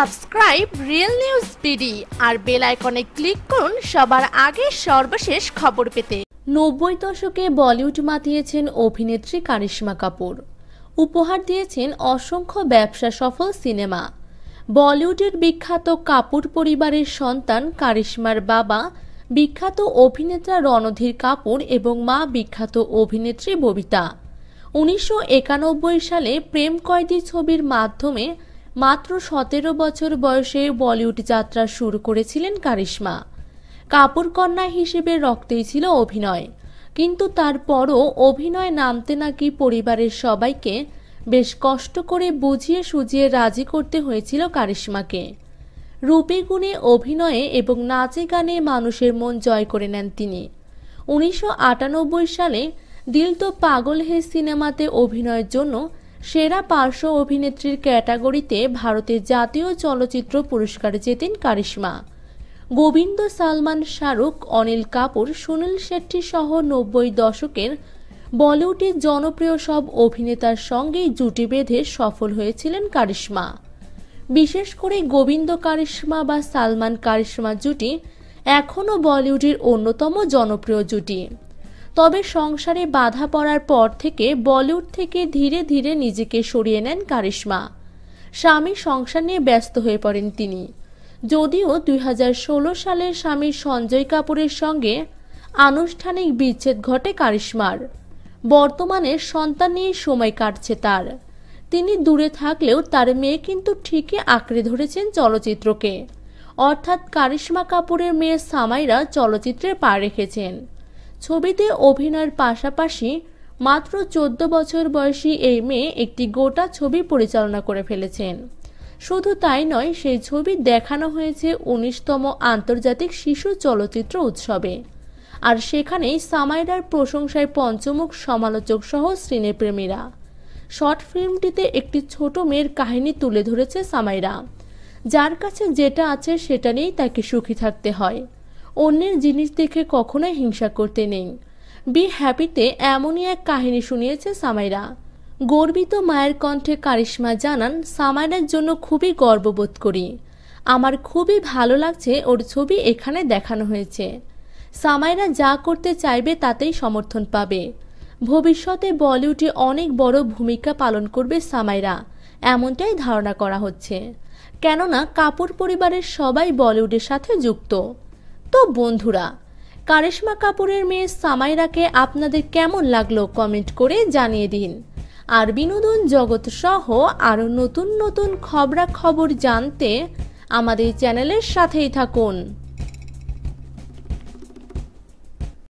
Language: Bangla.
সাবস্ক্রাইব রিয়েল নিউজ বিডি আর বেল আইকনে ক্লিক করুন সবার আগে সর্বশেষ খবর পেতে নব্বই দশকে বলিউড মাতিয়েছেন অভিনেত্রী কারিশ্মা কাপুর উপহার দিয়েছেন অসংখ্য ব্যবসা সফল সিনেমা বলিউডের বিখ্যাত কাপুর পরিবারের সন্তান কারিশ্মার বাবা বিখ্যাত অভিনেতা রণধীর কাপুর এবং মা বিখ্যাত অভিনেত্রী ববিতা উনিশশো সালে প্রেম কয়দি ছবির মাধ্যমে মাত্র সতেরো বছর বয়সে বলিউড যাত্রা শুরু করেছিলেন কারিশ্মা কাপড় কন্যা হিসেবে রক্তেই ছিল অভিনয় কিন্তু তারপরও অভিনয় নামতে নাকি পরিবারের সবাইকে বেশ কষ্ট করে বুঝিয়ে সুজিয়ে রাজি করতে হয়েছিল কারিশ্মাকে রূপে গুণে অভিনয়ে এবং নাচে গানে মানুষের মন জয় করে নেন তিনি উনিশশো সালে দিল তো পাগল হে সিনেমাতে অভিনয়ের জন্য সেরা পার্শ্ব অভিনেত্রীর ক্যাটাগরিতে ভারতের জাতীয় চলচ্চিত্র পুরস্কার জেতেন কারিশমা গোবিন্দ সালমান শাহরুখ অনিল কাপুর সুনীল শেট্টি সহ নব্বই দশকের বলিউডের জনপ্রিয় সব অভিনেতার সঙ্গেই জুটি বেঁধে সফল হয়েছিলেন কারিশমা বিশেষ করে গোবিন্দ কারিশমা বা সালমান কারিশমা জুটি এখনও বলিউডের অন্যতম জনপ্রিয় জুটি তবে সংসারে বাধা পড়ার পর থেকে বলিউড থেকে ধীরে ধীরে নিজেকে সরিয়ে নেন কারিশ্মা স্বামী সংসার নিয়ে ব্যস্ত হয়ে পড়েন তিনি যদিও দুই সালে স্বামী সঞ্জয় কাপুরের সঙ্গে আনুষ্ঠানিক বিচ্ছেদ ঘটে কারিশ্মার বর্তমানে সন্তান নিয়ে সময় কাটছে তার তিনি দূরে থাকলেও তার মেয়ে কিন্তু ঠিকই আঁকড়ে ধরেছেন চলচ্চিত্রকে অর্থাৎ কারিশ্মা কাপুরের মেয়ে সামাইরা চলচ্চিত্রে পা রেখেছেন ছবিতে অভিনয়ের পাশাপাশি মাত্র চোদ্দ বছর বয়সী এই মেয়ে একটি গোটা ছবি পরিচালনা করে ফেলেছেন শুধু তাই নয় সেই ছবি দেখানো হয়েছে উনিশতম আন্তর্জাতিক শিশু চলচ্চিত্র উৎসবে আর সেখানেই সামাইরার প্রশংসায় পঞ্চমুখ সমালোচক সহ সিনেপ্রেমীরা শর্ট ফিল্মটিতে একটি ছোট মেয়ের কাহিনী তুলে ধরেছে সামাইরা যার কাছে যেটা আছে সেটা নিয়েই তাকে সুখী থাকতে হয় অন্যের জিনিস দেখে কখনোই হিংসা করতে নেই বি হ্যাপিতে এমনই এক কাহিনী শুনিয়েছে সামাইরা গর্বিত মায়ের কণ্ঠে কারিশ্মা জানান সামাইরার জন্য খুবই গর্ববোধ করি আমার খুবই ভালো লাগছে ওর ছবি এখানে দেখানো হয়েছে সামাইরা যা করতে চাইবে তাতেই সমর্থন পাবে ভবিষ্যতে বলিউডে অনেক বড় ভূমিকা পালন করবে সামাইরা এমনটাই ধারণা করা হচ্ছে কেননা কাপুর পরিবারের সবাই বলিউডের সাথে যুক্ত তো বন্ধুরা কারিশ্মা কাপুরের মেয়ে সামাইরাকে আপনাদের কেমন লাগলো কমেন্ট করে জানিয়ে দিন আর বিনোদন জগৎ সহ আরও নতুন নতুন খবরাখবর জানতে আমাদের চ্যানেলের সাথেই থাকুন